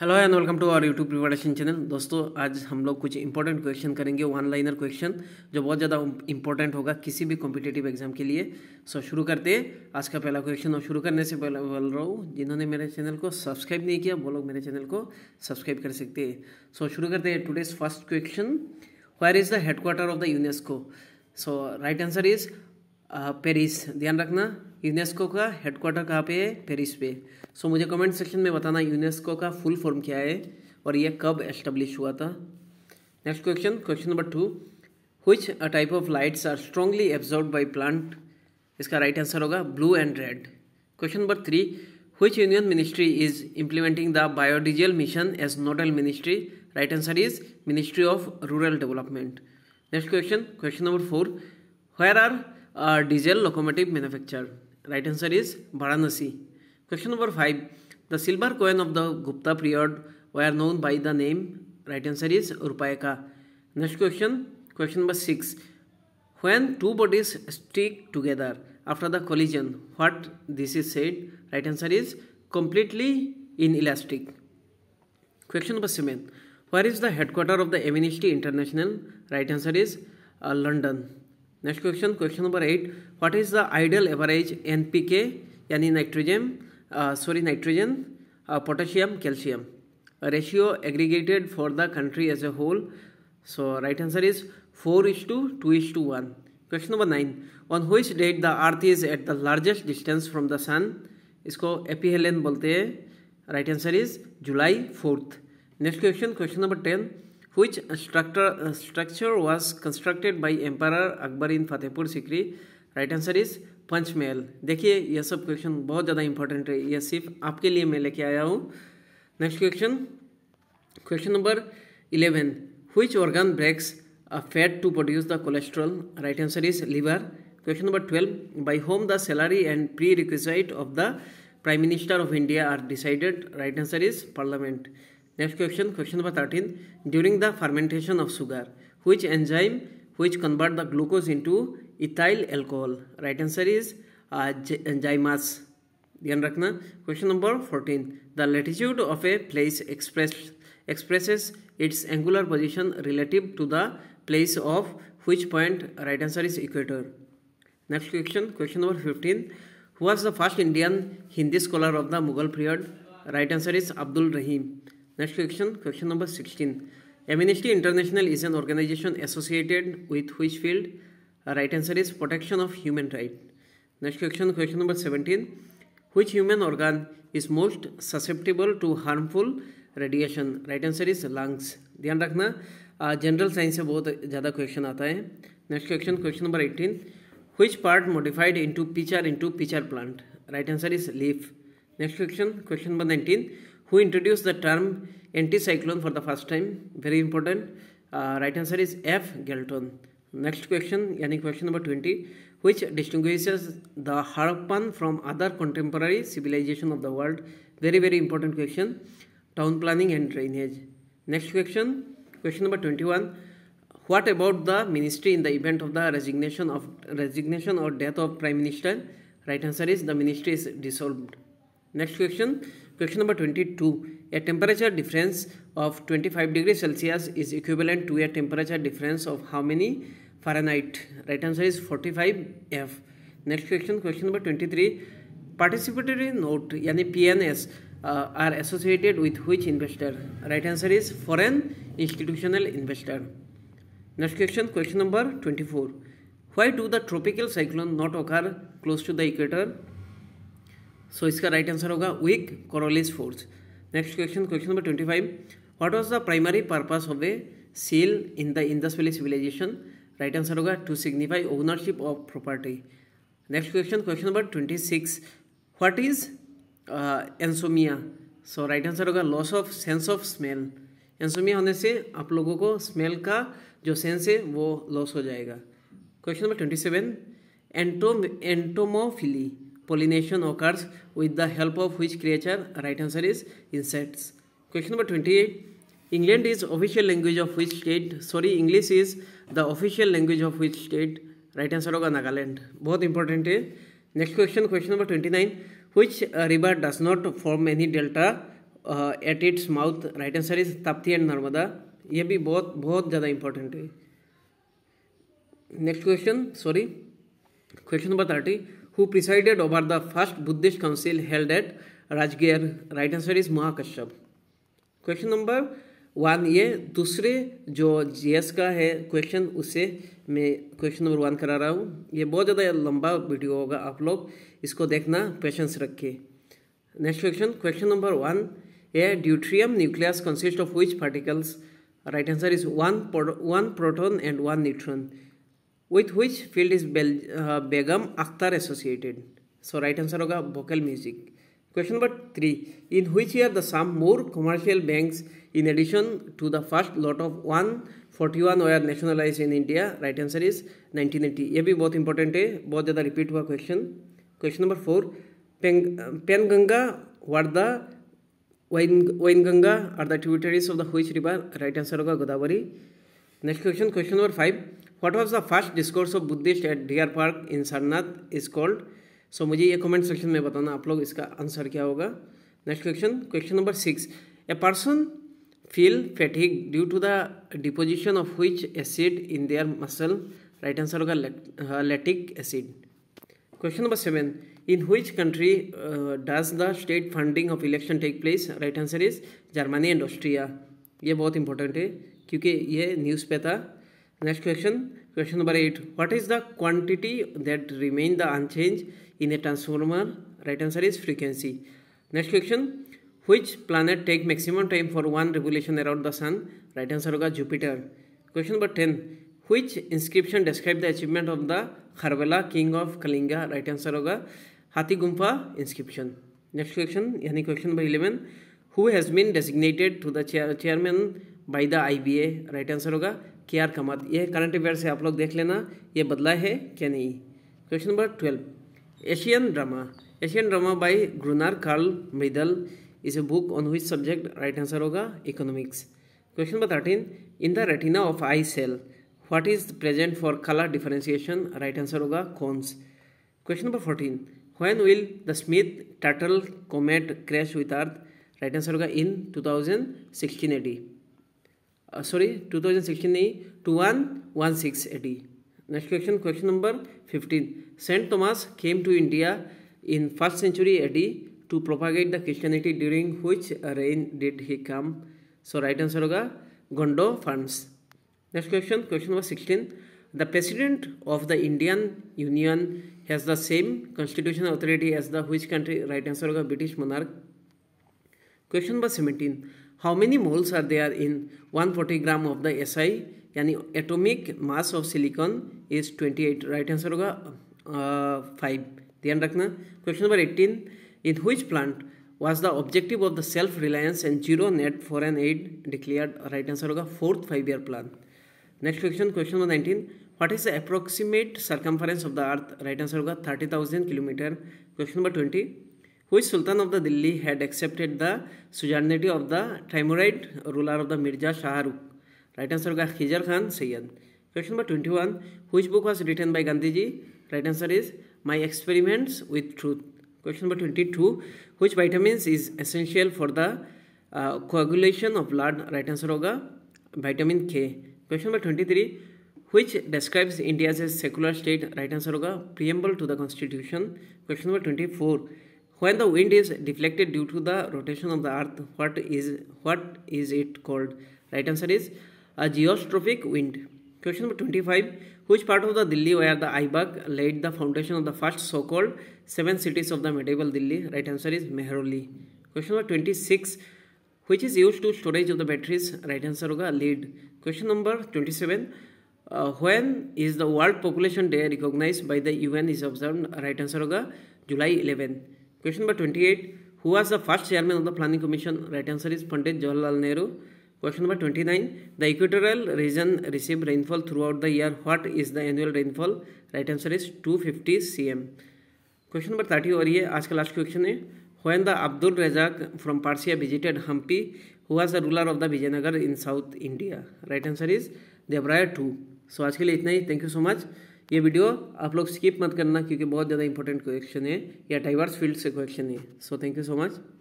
Hello and welcome to our YouTube preparation channel दोस्तों आज हम लोग कुछ इंपॉर्टेंट क्वेश्चन करेंगे वन लाइनर क्वेश्चन जो बहुत ज़्यादा इंपॉर्टेंट होगा किसी भी कॉम्पिटेटिव एग्जाम के लिए सो so, शुरू करते हैं आज का पहला क्वेश्चन और शुरू करने से पहले बोल रहा हूँ जिन्होंने मेरे चैनल को सब्सक्राइब नहीं किया वो लोग मेरे चैनल को सब्सक्राइब कर सकते हैं सो so, शुरू करते हैं today's first question where is the headquarter of the UNESCO so right answer is Paris ध्यान रखना यूनेस्को का हेडक्वार्टर कहाँ पे है पेरिस पे सो so, मुझे कमेंट सेक्शन में बताना यूनेस्को का फुल फॉर्म क्या है और यह कब एस्टेब्लिश हुआ था next question question number two which type of lights are strongly absorb by plant इसका राइट आंसर होगा blue and red question number three which union ministry is implementing the biodiesel mission as nodal ministry right answer is ministry of rural development next question question number four where are diesel locomotive manufacture right answer is Varanasi question number five the silver coin of the Gupta period way are known by the name right answer is का next question question number six when two bodies stick together after the collision what this is said right answer is completely inelastic question number seven where is the headquarter of the Amnesty International right answer is London next question question number eight what is the ideal average NPK यानी nitrogen sorry nitrogen potassium calcium ratio aggregated for the country as a whole so right answer is four is to two is to one question number nine on which date the earth is at the largest distance from the sun इसको aphelion बोलते हैं right answer is July fourth next question question number ten which structure, uh, structure was constructed by Emperor Akbar in Fatehpur Sikri right answer is Panch Mahal देखिए यह सब question बहुत ज़्यादा important है यह सिर्फ आपके लिए मैं लेके आया हूँ next question question number eleven which organ breaks a fat to produce the cholesterol right answer is liver question number 12 by whom the salary and prerequisite of the prime minister of india are decided right answer is parliament Next question, question number 13. During the fermentation of sugar, which enzyme which convert the glucose into ethyl alcohol? Right answer is uh, enzymas. Question number fourteen. The latitude of a place express expresses its angular position relative to the place of which point right answer is equator next question question number 15 who was the first indian hindi scholar of the mughal period right answer is abdul rahim Next question, question number 16. Amnesty International is an organization associated with which field? A right answer is protection of human right. Next question, question number 17. Which human organ is most susceptible to harmful radiation right answer is lungs ध्यान रखना general science से बहुत ज़्यादा question आता है next question question number eighteen which part modified into pitcher into pitcher plant right answer is leaf next question question number nineteen who introduced the term anticyclone for the first time. Very important. Uh, right answer is F. Galton. Next question, yani question number 20, which distinguishes the Harappan from other contemporary civilization of the world? Very, very important question. Town planning and drainage. Next question, question number 21. What about the ministry in the event of the resignation of resignation or death of prime minister? Right answer is the ministry is dissolved. Next question, Question number 22. A temperature difference of 25 degrees Celsius is equivalent to a temperature difference of how many Fahrenheit? Right answer is 45F. Next question, question number 23. Participatory note, yani PNS, uh, are associated with which investor? Right answer is foreign institutional investor. Next question, question number 24. Why do the tropical cyclone not occur close to the equator? So so, इसका right answer होगा weak Coriolis force next question question number twenty five what was the primary purpose of a seal in the Indus valley civilisation right answer होगा to signify ownership of property next question question number twenty six what is anosmia so right answer होगा loss of sense of smell anosmia होने से आप लोगों को smell का जो sense है वो लॉस हो जाएगा question number twenty seven ento entomophily pollination occurs with the help of which creature right answer is insects question number 28 england is official language of which state sorry english is the official language of which state right answer होगा नागालैंड बहुत important है next question question number twenty nine which river does not form any delta uh, at its mouth right answer is tapti and narmada ये भी बहुत बहुत ज़्यादा important है next question sorry question number thirty who presided over the first Buddhist council held at Rajgir. Right answer is Mahakashyap. Question number one ये दूसरे जो GS का है क्वेश्चन उसे मैं क्वेश्चन नंबर वन करा रहा हूँ ये बहुत ज़्यादा लंबा वीडियो होगा आप लोग इसको देखना पेशेंस रखिए next question question number one a deuterium nucleus consist of which particles right answer is one one proton and one neutron with which field is बेल Begum Akhtar associated so right answer होगा vocal music question number three in which are the some more commercial bank in addition to the first lot of one forty one are nationalise in India right answer is nineteen eighty ये भी बहुत important है बहुत ज़्यादा repeat हुआ question question number four Penganga what the Ganga are the tributaries of the which river right answer होगा Godavari next question question number five what was the first discourse of Buddhist at deer park in Sarnath is called so मुझे ये comment section में बताना आप लोग इसका answer क्या होगा next question question number six a person feel fatigue due to the deposition of which acid in their muscle right answer होगा lactic acid question number seven in which country does the state funding of election take place right answer is Germany and Austria ये बहुत important है क्योंकि ये news पे था next question question number eight what is the quantity that remain the unchange in a transformer right answer is frequency next question which planet take maximum time for one revolution around the sun right answer होगा Jupiter question number ten which inscription describe the achievement of the Kharavela king of Kalinga right answer होगा Hathi Gumpha inscription next question यानी question number eleven who has been designated to the chairman by the I B A right answer होगा K are मत यह current affair से आप लोग देख लेना ये बदला है क्या नहीं question number twelve Asian drama Asian drama by Gunnar Karl Myrdal is a book on which subject right answer होगा economics question number thirteen in the retina of eye cell what is present for colour differentiation right answer होगा cones question number fourteen when will the Smith Tuttle comet crash with earth right answer होगा thousand sixteen AD Uh, sorry 2016 नहीं 2116 AD. Next question, question number 15. Saint Thomas came to India in 1st century AD to propagate the Christianity during which reign did he come? So right answer होगा Gondo funds. Next question, question number 16. The president of the Indian Union has the same constitutional authority as the which country? Right answer होगा British monarch. Question number 17 how many moles are there in 140 gram of the SI Yani atomic mass of silicon is 28 right answer होगा five. ध्यान रखना Question number 18 In which plant was the objective of the self reliance and zero net foreign aid declared right answer होगा fourth five year plan next question question number 19 what is the approximate circumference of the earth right answer होगा 30000 kilometer. Question number 20 which Sultan of the Delhi had accepted the suzerainty of the Timurid ruler of the Mirza Shahrukh? Right answer is Khizr Khan Sayyid Question number 21. Which book was written by Gandhiji? Right answer is My Experiments with Truth. Question number 22. Which vitamins is essential for the uh, coagulation of blood? Right answer is vitamin K. Question number 23. which describes India's secular state? Right answer is preamble to the constitution. Question number 24 when the wind is deflected due to the rotation of the earth what is what is it called right answer is a geostrophic wind question number 25 which part of the delhi where the Ibag laid the foundation of the first so called seven cities of the medieval delhi right answer is mehrauli question number 26 which is used to storage of the batteries right answer hoga lead question number 27 uh, when is the world population day recognized by the un is observed right answer hoga july 11 question number twenty eight who was the first chairman of the planning commission right answer is Pandit Jawaharlal Nehru question number twenty nine the equatorial region receive rainfall throughout the year what is the annual rainfall right answer is two fifty C M question number thirty और ये आज का last question है when the Abdul Razzaq from Persia visited Hampi who was the ruler of the Vijayanagar in South India right answer is debraya two so आज के लिए इतना ही थैंक यू सो मच ये वीडियो आप लोग स्किप मत करना क्योंकि बहुत ज़्यादा इंपॉर्टेंट क्वेश्चन है या डाइवर्स फील्ड से क्वेश्चन है so thank you so much